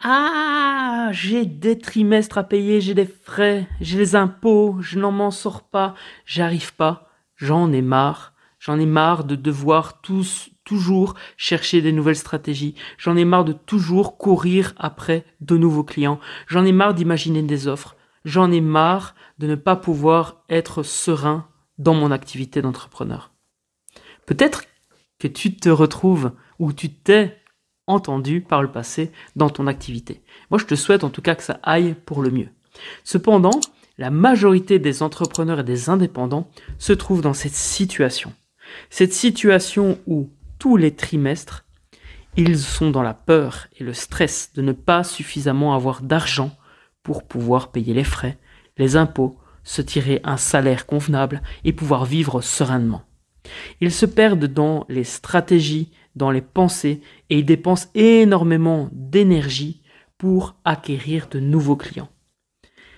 Ah, j'ai des trimestres à payer, j'ai des frais, j'ai les impôts, je n'en m'en sors pas, j'arrive pas, j'en ai marre, j'en ai marre de devoir tous toujours chercher des nouvelles stratégies, j'en ai marre de toujours courir après de nouveaux clients, j'en ai marre d'imaginer des offres, j'en ai marre de ne pas pouvoir être serein dans mon activité d'entrepreneur. Peut-être que tu te retrouves où tu t'es entendu par le passé dans ton activité. Moi, je te souhaite en tout cas que ça aille pour le mieux. Cependant, la majorité des entrepreneurs et des indépendants se trouvent dans cette situation. Cette situation où tous les trimestres, ils sont dans la peur et le stress de ne pas suffisamment avoir d'argent pour pouvoir payer les frais, les impôts, se tirer un salaire convenable et pouvoir vivre sereinement. Ils se perdent dans les stratégies, dans les pensées et ils dépensent énormément d'énergie pour acquérir de nouveaux clients.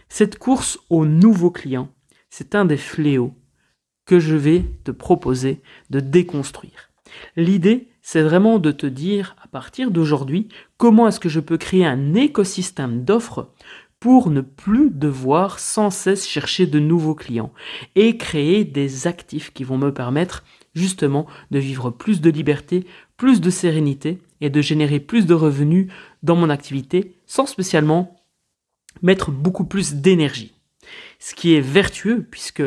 Cette course aux nouveaux clients, c'est un des fléaux que je vais te proposer de déconstruire. L'idée, c'est vraiment de te dire à partir d'aujourd'hui comment est-ce que je peux créer un écosystème d'offres pour ne plus devoir sans cesse chercher de nouveaux clients et créer des actifs qui vont me permettre justement de vivre plus de liberté, plus de sérénité et de générer plus de revenus dans mon activité sans spécialement mettre beaucoup plus d'énergie. Ce qui est vertueux puisque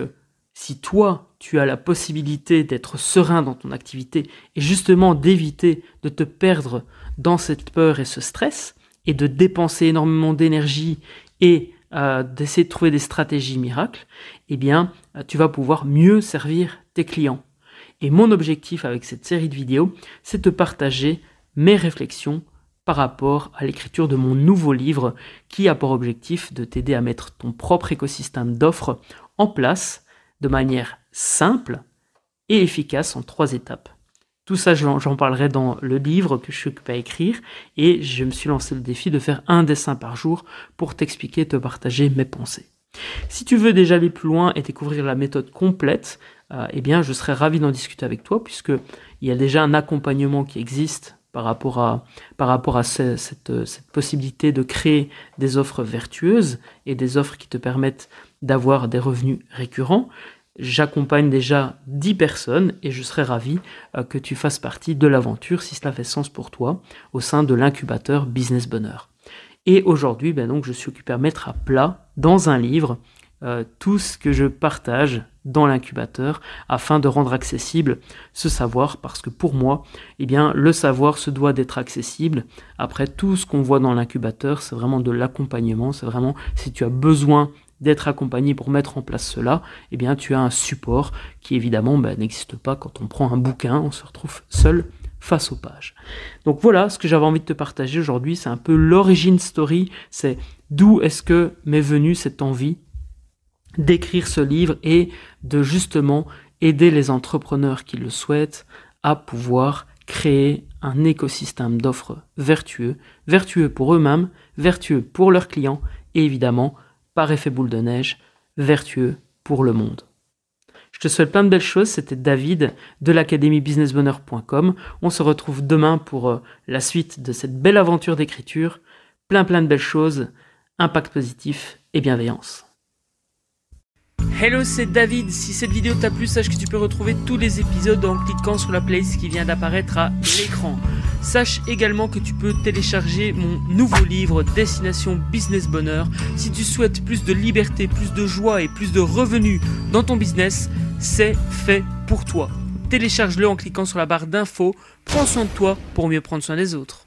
si toi tu as la possibilité d'être serein dans ton activité et justement d'éviter de te perdre dans cette peur et ce stress et de dépenser énormément d'énergie et euh, d'essayer de trouver des stratégies miracles, eh bien euh, tu vas pouvoir mieux servir tes clients. Et mon objectif avec cette série de vidéos, c'est de partager mes réflexions par rapport à l'écriture de mon nouveau livre qui a pour objectif de t'aider à mettre ton propre écosystème d'offres en place de manière simple et efficace en trois étapes. Tout ça, j'en parlerai dans le livre que je suis occupé à écrire et je me suis lancé le défi de faire un dessin par jour pour t'expliquer et te partager mes pensées. Si tu veux déjà aller plus loin et découvrir la méthode complète, euh, eh bien, je serais ravi d'en discuter avec toi, puisqu'il y a déjà un accompagnement qui existe par rapport à, euh, cette, possibilité de créer des offres vertueuses et des offres qui te permettent d'avoir des revenus récurrents. J'accompagne déjà 10 personnes et je serais ravi euh, que tu fasses partie de l'aventure si cela fait sens pour toi au sein de l'incubateur Business Bonheur. Et aujourd'hui, ben donc, je suis occupé à mettre à plat dans un livre euh, tout ce que je partage dans l'incubateur afin de rendre accessible ce savoir parce que pour moi, eh bien, le savoir se doit d'être accessible. Après tout ce qu'on voit dans l'incubateur, c'est vraiment de l'accompagnement, c'est vraiment si tu as besoin d'être accompagné pour mettre en place cela, eh bien, tu as un support qui évidemment ben, n'existe pas quand on prend un bouquin, on se retrouve seul face aux pages. Donc voilà ce que j'avais envie de te partager aujourd'hui, c'est un peu l'origine story, c'est d'où est-ce que m'est venue cette envie d'écrire ce livre et de justement aider les entrepreneurs qui le souhaitent à pouvoir créer un écosystème d'offres vertueux, vertueux pour eux-mêmes, vertueux pour leurs clients et évidemment, par effet boule de neige, vertueux pour le monde. Je te souhaite plein de belles choses. C'était David de l'académiebusinessbonheur.com. On se retrouve demain pour euh, la suite de cette belle aventure d'écriture. Plein plein de belles choses, impact positif et bienveillance. Hello, c'est David. Si cette vidéo t'a plu, sache que tu peux retrouver tous les épisodes en cliquant sur la playlist qui vient d'apparaître à l'écran. Sache également que tu peux télécharger mon nouveau livre Destination Business Bonheur. Si tu souhaites plus de liberté, plus de joie et plus de revenus dans ton business, c'est fait pour toi. Télécharge-le en cliquant sur la barre d'infos. Prends soin de toi pour mieux prendre soin des autres.